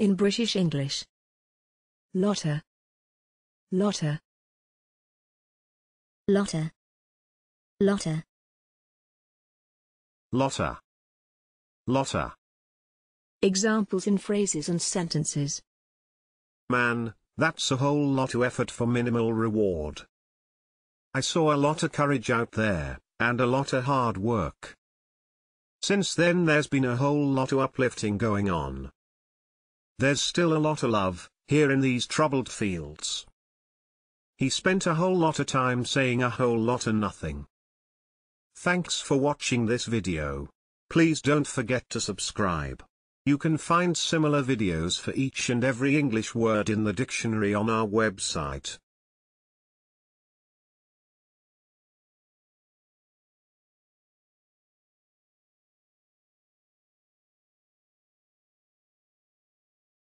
in British English. lotter, lotter, lotter, lotter, lotter, lotter. Examples in phrases and sentences. Man, that's a whole lot of effort for minimal reward. I saw a lot of courage out there, and a lot of hard work. Since then there's been a whole lot of uplifting going on. There's still a lot of love, here in these troubled fields. He spent a whole lot of time saying a whole lot of nothing. Thanks for watching this video. Please don't forget to subscribe. You can find similar videos for each and every English word in the dictionary on our website.